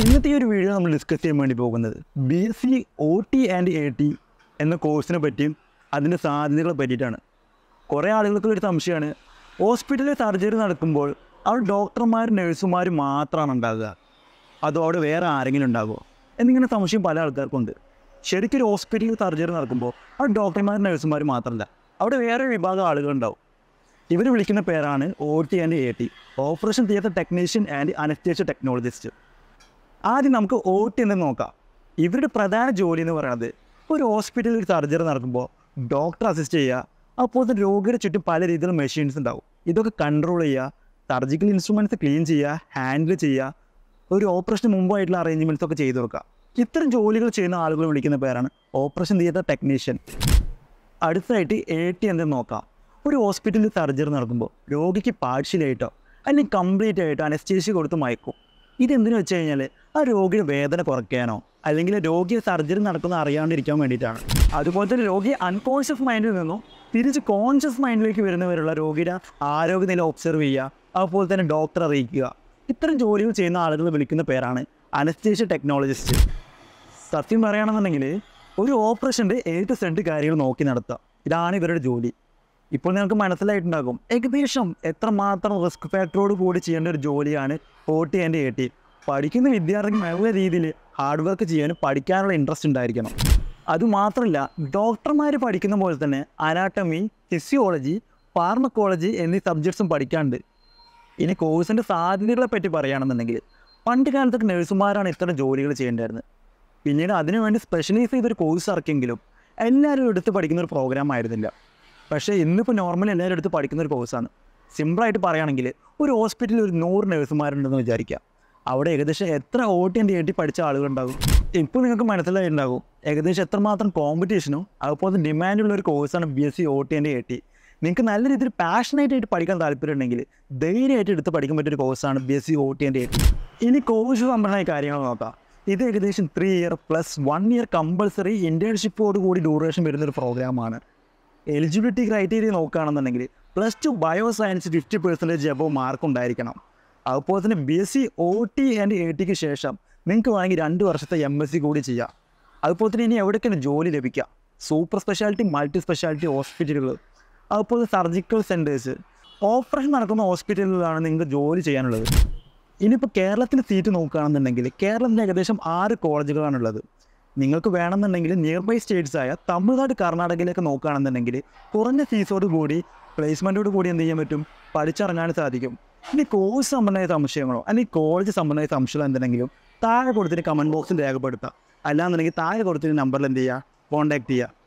ഇന്നത്തെ ഈ ഒരു വീഡിയോ നമ്മൾ ഡിസ്കസ് ചെയ്യാൻ വേണ്ടി പോകുന്നത് B S C O T and A T എന്ന കോഴ്സിനെ പറ്റിയും അതിൻ്റെ സാധ്യതകളെ പറ്റിയിട്ടാണ് കുറേ ആളുകൾക്ക് ഒരു സംശയമാണ് ഹോസ്പിറ്റലിൽ സർജറി നടക്കുമ്പോൾ അവിടെ ഡോക്ടർമാരും നഴ്സുമാരും മാത്രമാണ് ഉണ്ടാകുക അതോ അവിടെ വേറെ ആരെങ്കിലും ഉണ്ടാകുമോ എന്നിങ്ങനെ സംശയം പല ആൾക്കാർക്കുണ്ട് ശരിക്കൊരു ഹോസ്പിറ്റലിൽ സർജറി നടക്കുമ്പോൾ അവിടെ ഡോക്ടർമാരും നഴ്സുമാരും മാത്രമല്ല അവിടെ വേറെ വിഭാഗം ആളുകളുണ്ടാവും ഇവർ വിളിക്കുന്ന പേരാണ് O T and A T operation theatre technician and anaesthesia technologist ആദ്യം നമുക്ക് ഒ ടി എന്ന് നോക്കാം ഇവരുടെ പ്രധാന ജോലി എന്ന് പറയുന്നത് ഒരു ഹോസ്പിറ്റലിൽ സർജറി നടക്കുമ്പോൾ ഡോക്ടർ അസിസ്റ്റ് ചെയ്യുക അപ്പോൾ തന്നെ രോഗിയുടെ ചുറ്റും പല രീതിയിലുള്ള മെഷീൻസ് ഉണ്ടാവും ഇതൊക്കെ കൺട്രോൾ ചെയ്യുക സർജിക്കൽ ഇൻസ്ട്രുമെൻറ്റ്സ് ക്ലീൻ ചെയ്യുക ഹാൻഡിൽ ചെയ്യുക ഒരു ഓപ്പറേഷന് മുമ്പായിട്ടുള്ള അറേഞ്ച്മെൻറ്റ്സ് ഒക്കെ ചെയ്തു കൊടുക്കുക ഇത്തരം ജോലികൾ ചെയ്യുന്ന ആളുകൾ വിളിക്കുന്ന പേരാണ് ഓപ്പറേഷൻ തിയേറ്റർ ടെക്നീഷ്യൻ അടുത്തതായിട്ട് എ ടി എന്ന് നോക്കാം ഒരു ഹോസ്പിറ്റലിൽ സർജറി നടക്കുമ്പോൾ രോഗിക്ക് പാർഷ്യലായിട്ടോ അല്ലെങ്കിൽ കംപ്ലീറ്റ് ആയിട്ടോ അനസ്റ്റേഷ്യ കൊടുത്ത് മയക്കും ഇതെന്തിനു വെച്ച് കഴിഞ്ഞാൽ ആ രോഗിയുടെ വേദന കുറയ്ക്കാനോ അല്ലെങ്കിൽ രോഗിയെ സർജറി നടക്കുന്ന അറിയാണ്ടിരിക്കാൻ വേണ്ടിയിട്ടാണ് അതുപോലെ തന്നെ രോഗിയെ അൺകോൺഷ്യസ് മൈൻഡിൽ നിന്നും തിരിച്ച് കോൺഷ്യസ് മൈൻഡിലേക്ക് വരുന്നവരുള്ള രോഗിയുടെ ആരോഗ്യനില ഒബ്സർവ് ചെയ്യുക അതുപോലെ തന്നെ ഡോക്ടറെ അറിയിക്കുക ഇത്തരം ജോലികൾ ചെയ്യുന്ന ആളുകൾ വിളിക്കുന്ന പേരാണ് അനസ്തേഷ്യ ടെക്നോളജിസ്റ്റ് സത്യം പറയുകയാണെന്നുണ്ടെങ്കിൽ ഒരു ഓപ്പറേഷൻ്റെ ഏറ്റവും സെൻറ്റ് കാര്യങ്ങൾ നോക്കി നടത്തുക ഇതാണ് ഇവരുടെ ജോലി ഇപ്പോൾ നിങ്ങൾക്ക് മനസ്സിലായിട്ടുണ്ടാകും ഏകദേശം എത്രമാത്രം റിസ്ക് ഫാക്ടറോട് കൂടി ചെയ്യേണ്ട ഒരു ജോലിയാണ് ഒ ടി ആൻഡ് പഠിക്കുന്ന വിദ്യാർത്ഥികൾ നല്ല രീതിയിൽ ഹാർഡ് വർക്ക് ചെയ്യാനും പഠിക്കാനുള്ള ഇൻട്രസ്റ്റ് ഉണ്ടായിരിക്കണം അതുമാത്രമല്ല ഡോക്ടർമാർ പഠിക്കുന്ന പോലെ തന്നെ അനാട്ടമി ഫിസിയോളജി ഫാർമക്കോളജി എന്നീ സബ്ജക്ട്സും പഠിക്കാണ്ട് ഇനി കോഴ്സിൻ്റെ സാധ്യതകളെ പറ്റി പറയുകയാണെന്നുണ്ടെങ്കിൽ പണ്ട് കാലത്തൊക്കെ നഴ്സുമാരാണ് ഇത്തരം ജോലികൾ ചെയ്യേണ്ടായിരുന്നത് പിന്നീട് അതിനുവേണ്ടി സ്പെഷ്യലൈസ് ചെയ്തൊരു കോഴ്സ് ഇറക്കിയെങ്കിലും എല്ലാവരും എടുത്ത് പഠിക്കുന്ന ഒരു പ്രോഗ്രാം ആയിരുന്നില്ല പക്ഷേ ഇന്നിപ്പോൾ നോർമലി എല്ലാവരും എടുത്ത് പഠിക്കുന്ന ഒരു കോഴ്സാണ് സിമ്പിളായിട്ട് പറയുകയാണെങ്കിൽ ഒരു ഹോസ്പിറ്റലിൽ ഒരു നൂറ് നഴ്സുമാരുണ്ടെന്ന് വിചാരിക്കാം അവിടെ ഏകദേശം എത്ര എൻ്റെ ഏട്ടി പഠിച്ച ആളുകളുണ്ടാകും ഇപ്പോൾ നിങ്ങൾക്ക് മനസ്സിലായിട്ടുണ്ടാകും ഏകദേശം എത്രമാത്രം കോമ്പറ്റീഷനും അതുപോലെ ഡിമാൻഡുള്ള ഒരു കോഴ്സാണ് ബി എസ് സി എൻ്റെ ഏട്ടി നിങ്ങൾക്ക് നല്ല രീതിയിൽ പാഷനേറ്റ് ആയിട്ട് പഠിക്കാൻ താല്പര്യം ഉണ്ടെങ്കിൽ ധൈര്യമായിട്ട് എടുത്ത് പഠിക്കാൻ പറ്റിയ ഒരു കോഴ്സാണ് ബി എസ് സി എൻ്റെ ഏട്ടി ഇനി കോഴ്സ് സംബന്ധമായ കാര്യങ്ങൾ നോക്കാം ഇത് ഏകദേശം three year plus one year compulsory ഇൻറ്റേൺഷിപ്പോട് കൂടി ഡ്യൂറേഷൻ വരുന്നൊരു പ്രോഗ്രാമാണ് എലിജിബിലിറ്റി ക്രൈറ്റീരിയ നോക്കുകയാണെന്നുണ്ടെങ്കിൽ plus two bio science fifty percentage above mark ഉണ്ടായിരിക്കണം അതുപോലെ തന്നെ B S C O T and A ടിക്ക് ശേഷം നിങ്ങൾക്ക് വേണമെങ്കിൽ രണ്ട് വർഷത്തെ എം എസ് സി കൂടി ചെയ്യാം അതുപോലെ തന്നെ ഇനി എവിടേക്കാണ് ജോലി ലഭിക്കുക സൂപ്പർ സ്പെഷ്യാലിറ്റി മൾട്ടി സ്പെഷ്യാലിറ്റി ഹോസ്പിറ്റലുകൾ അതുപോലെ സർജിക്കൽ സെൻറ്റേഴ്സ് ഓപ്പറേഷൻ നടക്കുന്ന ഹോസ്പിറ്റലുകളാണ് നിങ്ങൾക്ക് ജോലി ചെയ്യാനുള്ളത് ഇനിയിപ്പോൾ കേരളത്തിൽ സീറ്റ് നോക്കുകയാണെന്നുണ്ടെങ്കിൽ കേരളത്തിൽ ഏകദേശം ആറ് കോളേജുകളാണുള്ളത് നിങ്ങൾക്ക് വേണമെന്നുണ്ടെങ്കിൽ നിയർ ബൈ സ്റ്റേറ്റ്സ് ആയ തമിഴ്നാട് കർണാടകയിലേക്ക് നോക്കുകയാണെന്നുണ്ടെങ്കിൽ കുറഞ്ഞ ഫീസോട് കൂടി പ്ലേസ്മെൻറ്റോട് കൂടി എന്ത് ചെയ്യാൻ പറ്റും പഠിച്ചിറങ്ങാനും സാധിക്കും ഇനി കോഴ്സ് സംബന്ധമായ സംശയങ്ങളോ അല്ലെങ്കിൽ കോളേജ് സംബന്ധമായ സംശയം എന്തെങ്കിലും താഴെ കൊടുത്തിട്ട് കമൻറ്റ് ബോക്സിൽ രേഖപ്പെടുത്താം അല്ലാന്നുണ്ടെങ്കിൽ താഴെ കൊടുത്തിട്ട് നമ്പറിൽ എന്ത് ചെയ്യുക കോൺടാക്ട് ചെയ്യുക